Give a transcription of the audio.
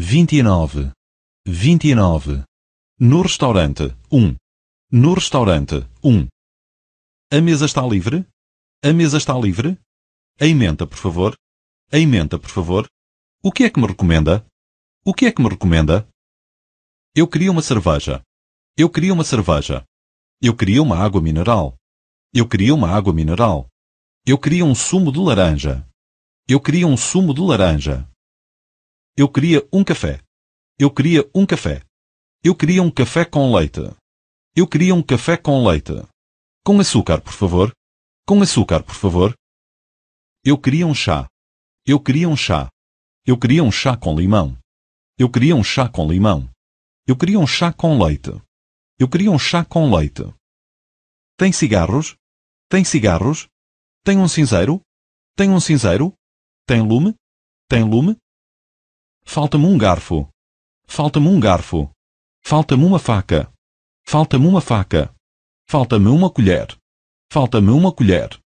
29. 29. No restaurante, 1. No restaurante, 1. A mesa está livre? A mesa está livre? A emenda, por favor. A emenda, por favor. O que é que me recomenda? O que é que me recomenda? Eu queria uma cerveja. Eu queria uma cerveja. Eu queria uma água mineral. Eu queria uma água mineral. Eu queria um sumo de laranja. Eu queria um sumo de laranja. Eu queria um café. Eu queria um café. Eu queria um café com leite. Eu queria um café com leite. Com açúcar, por favor. Com açúcar, por favor. Eu queria um chá. Eu queria um chá. Eu queria um chá com limão. Eu queria um chá com limão. Eu queria um chá com leite. Eu queria um chá com leite. Tem cigarros? Tem cigarros? Tem um cinzeiro? Tem um cinzeiro? Tem lume? Tem lume? Falta-me um garfo. Falta-me um garfo. Falta-me uma faca. Falta-me uma faca. Falta-me uma colher. Falta-me uma colher.